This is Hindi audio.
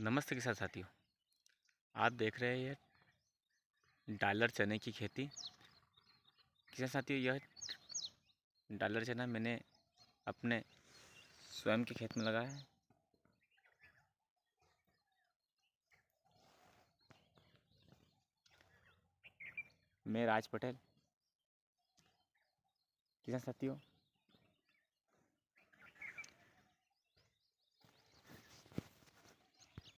नमस्ते किसान साथियों आप देख रहे हैं ये डालर चने की खेती किसान साथियों यह डालर चना मैंने अपने स्वयं के खेत में लगाया है मैं राज पटेल किसान साथियों